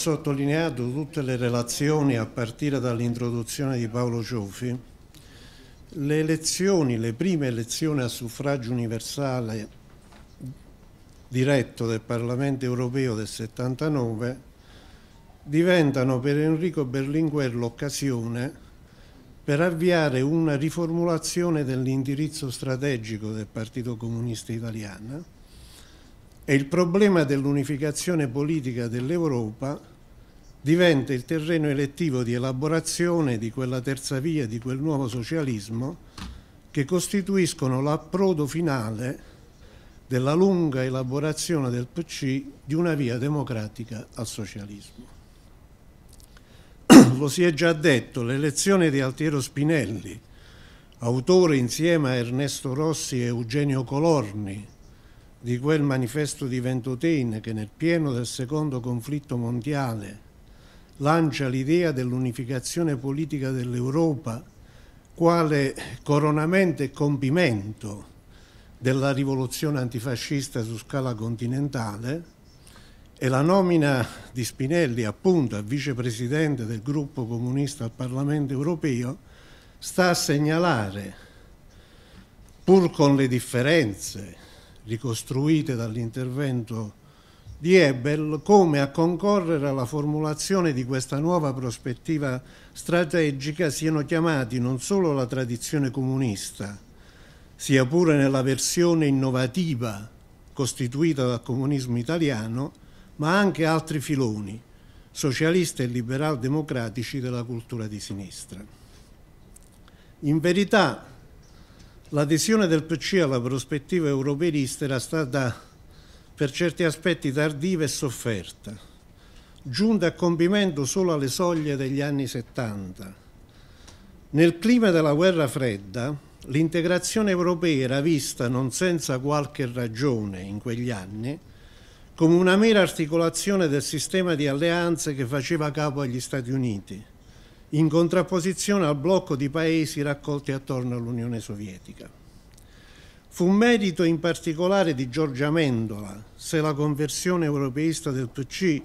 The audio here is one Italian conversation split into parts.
sottolineato tutte le relazioni a partire dall'introduzione di Paolo Cioffi, le elezioni, le prime elezioni a suffragio universale diretto del Parlamento europeo del 79 diventano per Enrico Berlinguer l'occasione per avviare una riformulazione dell'indirizzo strategico del Partito Comunista Italiano e il problema dell'unificazione politica dell'Europa diventa il terreno elettivo di elaborazione di quella terza via, di quel nuovo socialismo, che costituiscono l'approdo finale della lunga elaborazione del PC di una via democratica al socialismo. Lo si è già detto, l'elezione di Altiero Spinelli, autore insieme a Ernesto Rossi e Eugenio Colorni di quel manifesto di Ventotene che nel pieno del secondo conflitto mondiale lancia l'idea dell'unificazione politica dell'Europa quale coronamento e compimento della rivoluzione antifascista su scala continentale e la nomina di Spinelli appunto a vicepresidente del gruppo comunista al Parlamento europeo sta a segnalare, pur con le differenze ricostruite dall'intervento di Ebel come a concorrere alla formulazione di questa nuova prospettiva strategica siano chiamati non solo la tradizione comunista, sia pure nella versione innovativa costituita dal comunismo italiano, ma anche altri filoni, socialisti e liberal-democratici della cultura di sinistra. In verità, l'adesione del PC alla prospettiva europeista era stata per certi aspetti tardiva e sofferta, giunta a compimento solo alle soglie degli anni 70. Nel clima della guerra fredda, l'integrazione europea era vista, non senza qualche ragione in quegli anni, come una mera articolazione del sistema di alleanze che faceva capo agli Stati Uniti, in contrapposizione al blocco di paesi raccolti attorno all'Unione Sovietica. Fu merito in particolare di Giorgia Mendola se la conversione europeista del PC,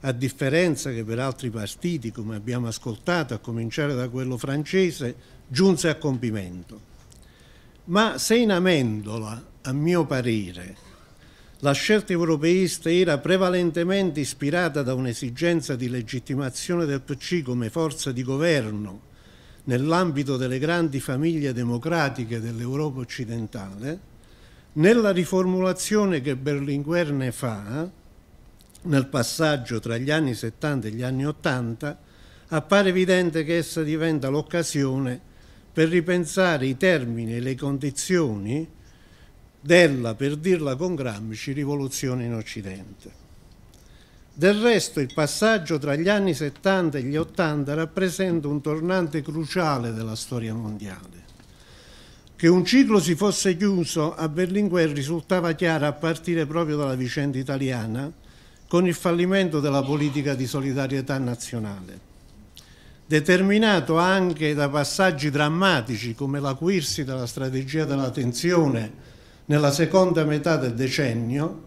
a differenza che per altri partiti, come abbiamo ascoltato, a cominciare da quello francese, giunse a compimento. Ma se in Amendola, a mio parere, la scelta europeista era prevalentemente ispirata da un'esigenza di legittimazione del PC come forza di governo nell'ambito delle grandi famiglie democratiche dell'Europa occidentale, nella riformulazione che Berlinguer ne fa, nel passaggio tra gli anni 70 e gli anni 80, appare evidente che essa diventa l'occasione per ripensare i termini e le condizioni della, per dirla con Gramsci, rivoluzione in Occidente. Del resto il passaggio tra gli anni 70 e gli 80 rappresenta un tornante cruciale della storia mondiale. Che un ciclo si fosse chiuso a Berlinguer risultava chiaro a partire proprio dalla vicenda italiana, con il fallimento della politica di solidarietà nazionale, determinato anche da passaggi drammatici come l'acuirsi della strategia della tensione nella seconda metà del decennio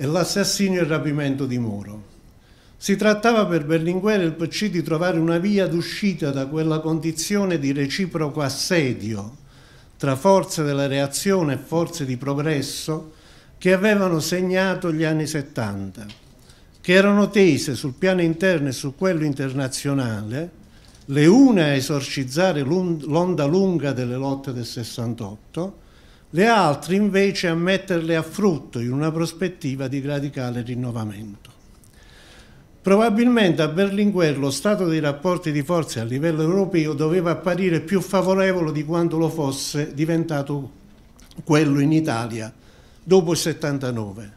e l'assassinio e il rapimento di Moro. Si trattava per Berlinguer e il PC di trovare una via d'uscita da quella condizione di reciproco assedio tra forze della reazione e forze di progresso che avevano segnato gli anni 70, che erano tese sul piano interno e su quello internazionale, le une a esorcizzare l'onda lunga delle lotte del 68, le altre invece a metterle a frutto in una prospettiva di radicale rinnovamento. Probabilmente a Berlinguer lo stato dei rapporti di forze a livello europeo doveva apparire più favorevole di quanto lo fosse diventato quello in Italia dopo il 79.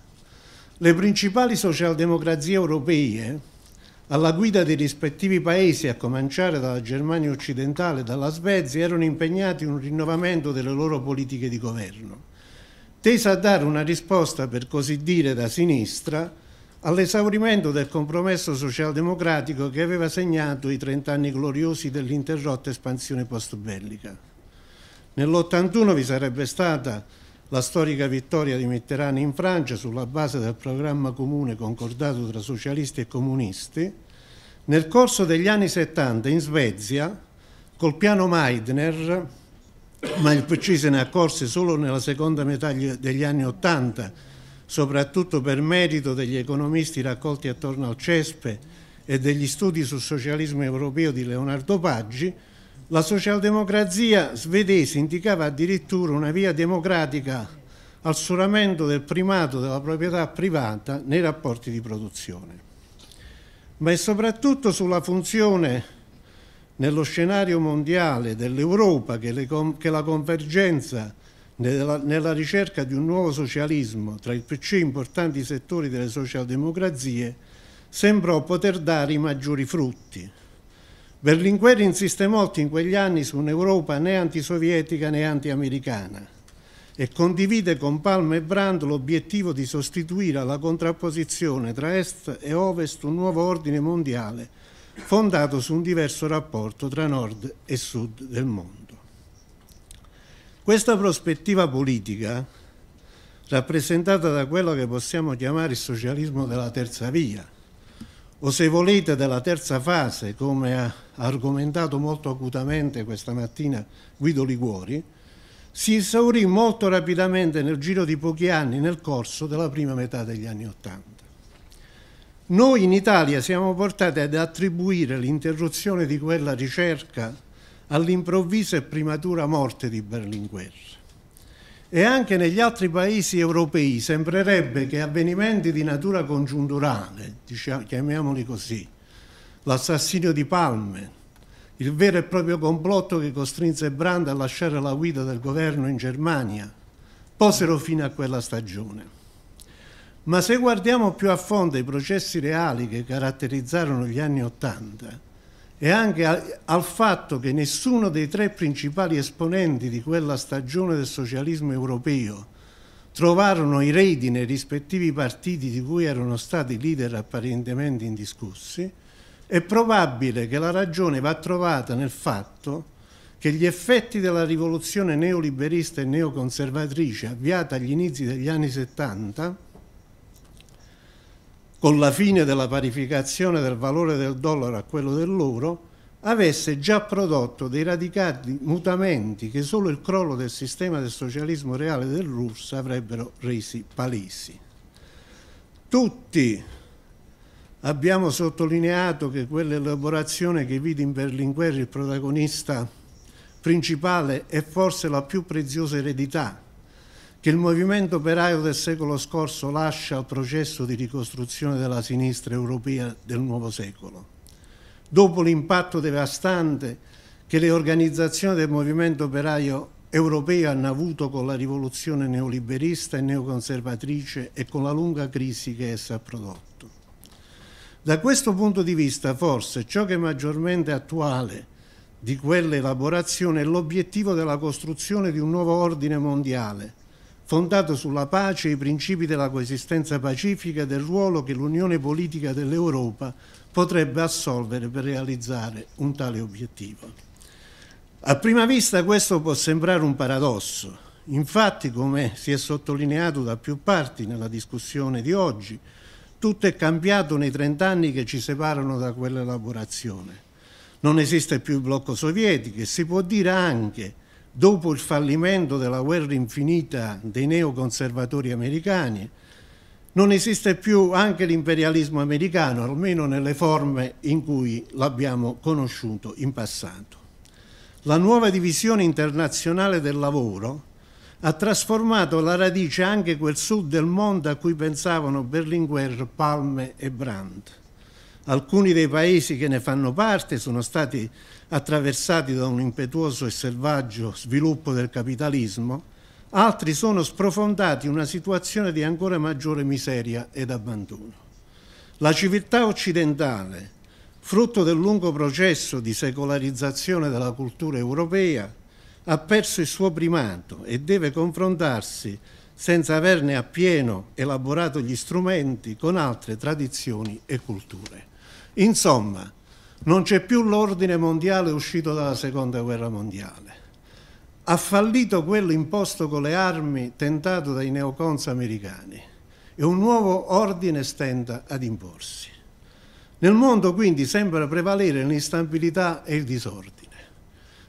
Le principali socialdemocrazie europee alla guida dei rispettivi paesi, a cominciare dalla Germania occidentale e dalla Svezia, erano impegnati in un rinnovamento delle loro politiche di governo, tesa a dare una risposta, per così dire, da sinistra all'esaurimento del compromesso socialdemocratico che aveva segnato i trent'anni gloriosi dell'interrotta espansione post-bellica. Nell'81 vi sarebbe stata la storica vittoria di Mitterrand in Francia sulla base del programma comune concordato tra socialisti e comunisti, nel corso degli anni 70 in Svezia, col piano Meidner, ma il PC se ne accorse solo nella seconda metà degli anni 80, soprattutto per merito degli economisti raccolti attorno al CESPE e degli studi sul socialismo europeo di Leonardo Paggi, la socialdemocrazia svedese indicava addirittura una via democratica al suramento del primato della proprietà privata nei rapporti di produzione, ma è soprattutto sulla funzione nello scenario mondiale dell'Europa che, che, la convergenza nella, nella, ricerca di un nuovo socialismo tra i più importanti settori delle socialdemocrazie sembrò poter dare i maggiori frutti. Berlinguer insiste molto in quegli anni su un'Europa né antisovietica né antiamericana e condivide con Palma e Brand l'obiettivo di sostituire alla contrapposizione tra Est e Ovest un nuovo ordine mondiale fondato su un diverso rapporto tra Nord e Sud del mondo. Questa prospettiva politica, rappresentata da quello che possiamo chiamare il socialismo della terza via, o se volete della terza fase, come ha argomentato molto acutamente questa mattina Guido Liguori, si esaurì molto rapidamente nel giro di pochi anni nel corso della prima metà degli anni Ottanta. Noi in Italia siamo portati ad attribuire l'interruzione di quella ricerca all'improvvisa e prematura morte di Berlinguer e anche negli altri paesi europei sembrerebbe che avvenimenti di natura congiunturale, diciamo, chiamiamoli così, l'assassinio di Palme, il vero e proprio complotto che costrinse Brandt a lasciare la guida del governo in Germania, posero fine a quella stagione. Ma se guardiamo più a fondo i processi reali che caratterizzarono gli anni Ottanta, e anche al, al fatto che nessuno dei tre principali esponenti di quella stagione del socialismo europeo trovarono i redi nei rispettivi partiti di cui erano stati leader apparentemente indiscussi, è probabile che la ragione va trovata nel fatto che gli effetti della rivoluzione neoliberista e neoconservatrice avviata agli inizi degli anni 70 con la fine della parificazione del valore del dollaro a quello dell'oro, avesse già prodotto dei radicati mutamenti che solo il crollo del sistema del socialismo reale del Russo avrebbero resi palesi. Tutti abbiamo sottolineato che quell'elaborazione che vide in Berlinguer il protagonista principale è forse la più preziosa eredità che il movimento operaio del secolo scorso lascia al processo di ricostruzione della sinistra europea del nuovo secolo. Dopo l'impatto devastante che le organizzazioni del movimento operaio europeo hanno avuto con la rivoluzione neoliberista e neoconservatrice e con la lunga crisi che essa ha prodotto. Da questo punto di vista forse ciò che è maggiormente attuale di quell'elaborazione è l'obiettivo della costruzione di un nuovo ordine mondiale fondato sulla pace e i principi della coesistenza pacifica e del ruolo che l'unione politica dell'Europa potrebbe assolvere per realizzare un tale obiettivo. A prima vista questo può sembrare un paradosso, infatti come si è sottolineato da più parti nella discussione di oggi, tutto è cambiato nei trent'anni che ci separano da quell'elaborazione. Non esiste più il blocco sovietico e si può dire anche dopo il fallimento della guerra infinita dei neoconservatori americani, non esiste più anche l'imperialismo americano, almeno nelle forme in cui l'abbiamo conosciuto in passato. La nuova divisione internazionale del lavoro ha trasformato alla radice anche quel sud del mondo a cui pensavano Berlinguer, Palme e Brandt. Alcuni dei paesi che ne fanno parte sono stati attraversati da un impetuoso e selvaggio sviluppo del capitalismo, altri sono sprofondati in una situazione di ancora maggiore miseria ed abbandono. La civiltà occidentale, frutto del lungo processo di secolarizzazione della cultura europea, ha perso il suo primato e deve confrontarsi senza averne appieno elaborato gli strumenti con altre tradizioni e culture. Insomma, non c'è più l'ordine mondiale uscito dalla seconda guerra mondiale. Ha fallito quello imposto con le armi tentato dai neocons americani e un nuovo ordine stenta ad imporsi. Nel mondo quindi sembra prevalere l'instabilità e il disordine.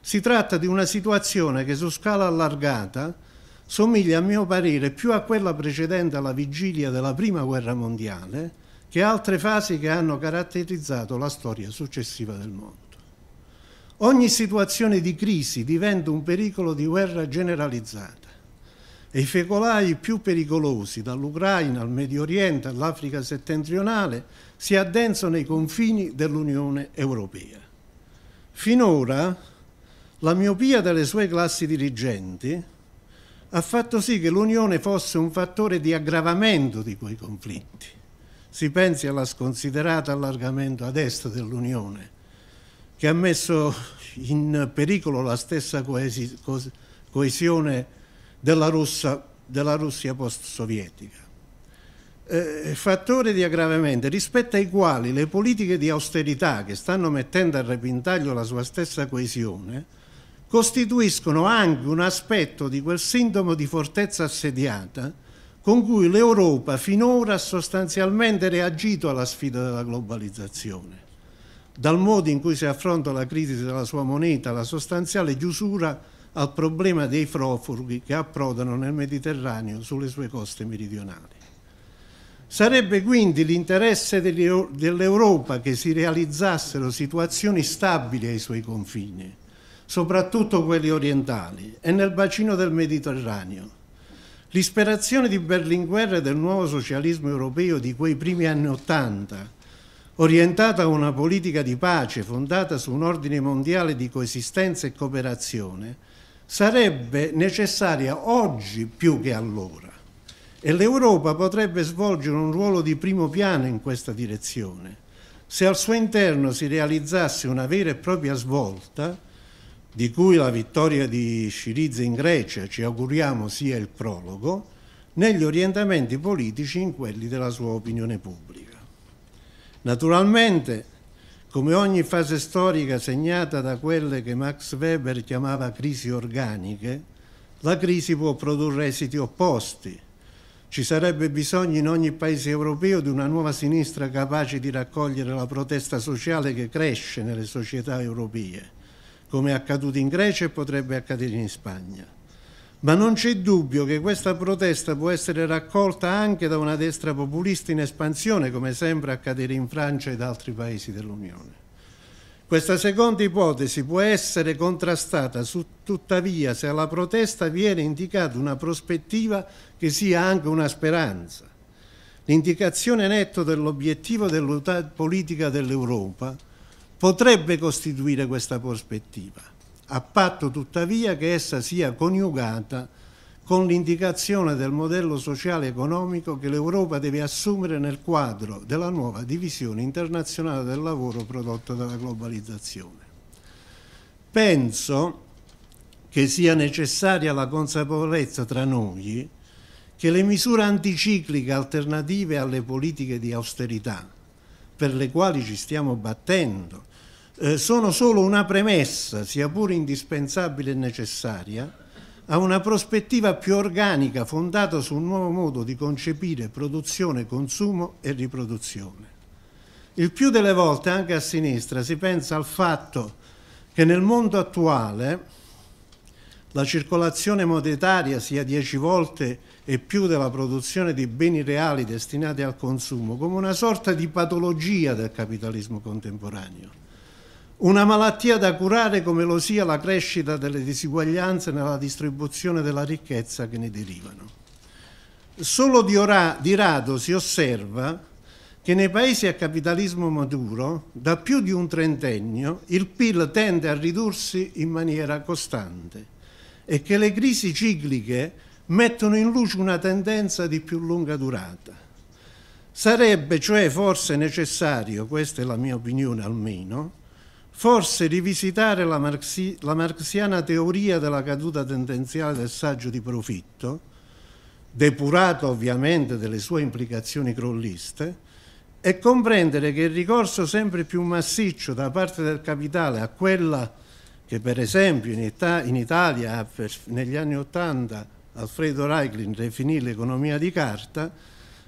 Si tratta di una situazione che su scala allargata somiglia a mio parere più a quella precedente alla vigilia della Prima Guerra Mondiale, che altre fasi che hanno caratterizzato la storia successiva del mondo. Ogni situazione di crisi diventa un pericolo di guerra generalizzata e i focolai più pericolosi, dall'Ucraina al Medio Oriente all'Africa settentrionale, si addensano ai confini dell'Unione Europea. Finora la miopia delle sue classi dirigenti ha fatto sì che l'Unione fosse un fattore di aggravamento di quei conflitti si pensi alla sconsiderata allargamento ad est dell'Unione, che ha messo in pericolo la stessa coesione della Russia, della Russia post-sovietica. Eh, fattori di aggravamento rispetto ai quali le politiche di austerità che stanno mettendo a repentaglio la sua stessa coesione costituiscono anche un aspetto di quel sintomo di fortezza assediata con cui l'Europa finora ha sostanzialmente reagito alla sfida della globalizzazione, dal modo in cui si affronta la crisi della sua moneta alla sostanziale chiusura al problema dei profughi che approdano nel Mediterraneo sulle sue coste meridionali. Sarebbe quindi l'interesse dell'Europa che si realizzassero situazioni stabili ai suoi confini, soprattutto quelli orientali e nel bacino del Mediterraneo, L'ispirazione di Berlinguer e del nuovo socialismo europeo di quei primi anni Ottanta, orientata a una politica di pace fondata su un ordine mondiale di coesistenza e cooperazione, sarebbe necessaria oggi più che allora. E l'Europa potrebbe svolgere un ruolo di primo piano in questa direzione. Se al suo interno si realizzasse una vera e propria svolta, di cui la vittoria di Scirizza in Grecia ci auguriamo sia il prologo, negli orientamenti politici in quelli della sua opinione pubblica. Naturalmente, come ogni fase storica segnata da quelle che Max Weber chiamava crisi organiche, la crisi può produrre esiti opposti. Ci sarebbe bisogno in ogni paese europeo di una nuova sinistra capace di raccogliere la protesta sociale che cresce nelle società europee come è accaduto in Grecia e potrebbe accadere in Spagna. Ma non c'è dubbio che questa protesta può essere raccolta anche da una destra populista in espansione, come sembra accadere in Francia ed altri paesi dell'Unione. Questa seconda ipotesi può essere contrastata su, tuttavia se alla protesta viene indicata una prospettiva che sia anche una speranza. L'indicazione netta dell'obiettivo della politica dell'Europa potrebbe costituire questa prospettiva, a patto tuttavia che essa sia coniugata con l'indicazione del modello sociale economico che l'Europa deve assumere nel quadro della nuova divisione internazionale del lavoro prodotta dalla globalizzazione. Penso che sia necessaria la consapevolezza tra noi che le misure anticicliche alternative alle politiche di austerità, per le quali ci stiamo battendo eh, sono solo una premessa, sia pure indispensabile e necessaria, a una prospettiva più organica fondata su un nuovo modo di concepire produzione, consumo e riproduzione. Il più delle volte anche a sinistra si pensa al fatto che nel mondo attuale la circolazione monetaria sia dieci volte e più della produzione di beni reali destinati al consumo, come una sorta di patologia del capitalismo contemporaneo una malattia da curare come lo sia la crescita delle disuguaglianze nella distribuzione della ricchezza che ne derivano. Solo di, ora, di rado si osserva che nei paesi a capitalismo maturo, da più di un trentennio, il PIL tende a ridursi in maniera costante e che le crisi cicliche mettono in luce una tendenza di più lunga durata. Sarebbe cioè forse necessario, questa è la mia opinione almeno, Forse rivisitare la, marxi la marxiana teoria della caduta tendenziale del saggio di profitto, depurato ovviamente delle sue implicazioni crolliste, e comprendere che il ricorso sempre più massiccio da parte del capitale a quella che per esempio in, Ita in Italia negli anni Ottanta Alfredo Reichlin definì l'economia di carta,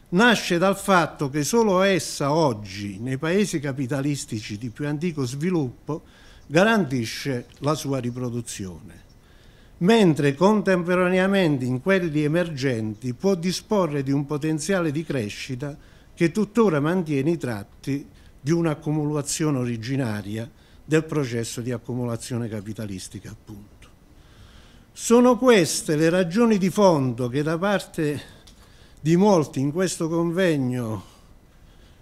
nasce dal fatto che solo essa oggi, nei paesi capitalistici di più antico sviluppo, garantisce la sua riproduzione, mentre contemporaneamente in quelli emergenti può disporre di un potenziale di crescita che tuttora mantiene i tratti di un'accumulazione originaria del processo di accumulazione capitalistica, appunto. Sono queste le ragioni di fondo che da parte di molti in questo convegno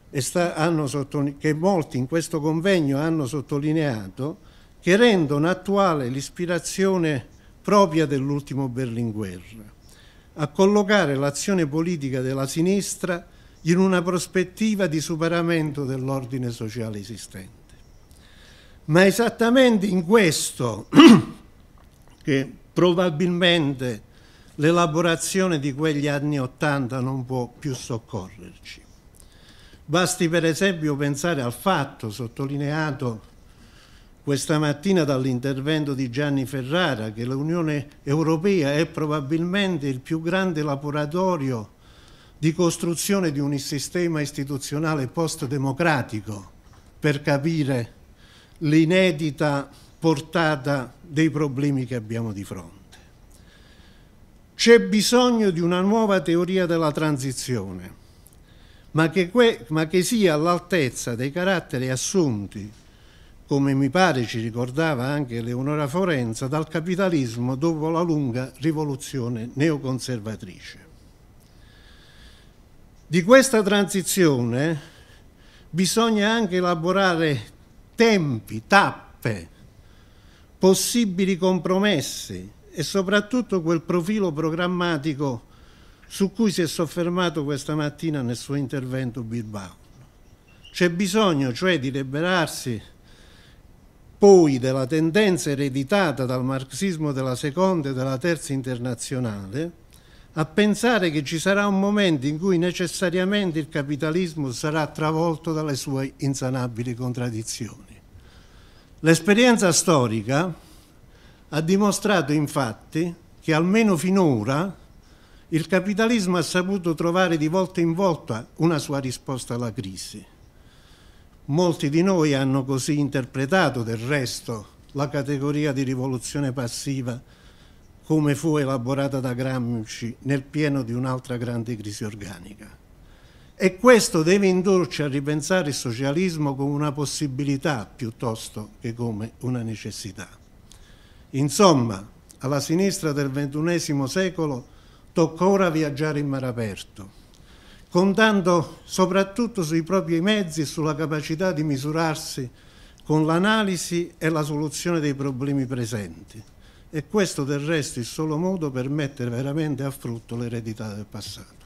che molti in questo convegno hanno sottolineato, che rendono attuale l'ispirazione propria dell'ultimo Berlinguer, a collocare l'azione politica della sinistra in una prospettiva di superamento dell'ordine sociale esistente. Ma esattamente in questo che probabilmente l'elaborazione di quegli anni Ottanta non può più soccorrerci. Basti per esempio pensare al fatto sottolineato questa mattina dall'intervento di Gianni Ferrara che l'Unione Europea è probabilmente il più grande laboratorio di costruzione di un sistema istituzionale post-democratico per capire l'inedita portata dei problemi che abbiamo di fronte. C'è bisogno di una nuova teoria della transizione, ma che, ma che sia all'altezza dei caratteri assunti, come mi pare ci ricordava anche Leonora Forenza, dal capitalismo dopo la lunga rivoluzione neoconservatrice. Di questa transizione bisogna anche elaborare tempi, tappe, possibili compromessi, e soprattutto quel profilo programmatico su cui si è soffermato questa mattina nel suo intervento Bilbao. C'è bisogno cioè di liberarsi poi della tendenza ereditata dal marxismo della seconda e della terza internazionale a pensare che ci sarà un momento in cui necessariamente il capitalismo sarà travolto dalle sue insanabili contraddizioni. L'esperienza storica ha dimostrato infatti che almeno finora il capitalismo ha saputo trovare di volta in volta una sua risposta alla crisi. Molti di noi hanno così interpretato del resto la categoria di rivoluzione passiva come fu elaborata da Gramsci nel pieno di un'altra grande crisi organica. E questo deve indurci a ripensare il socialismo come una possibilità piuttosto che come una necessità. Insomma, alla sinistra del XXI secolo tocca ora viaggiare in mare aperto, contando soprattutto sui propri mezzi e sulla capacità di misurarsi con l'analisi e la soluzione dei problemi presenti. E questo del resto è il solo modo per mettere veramente a frutto l'eredità del passato.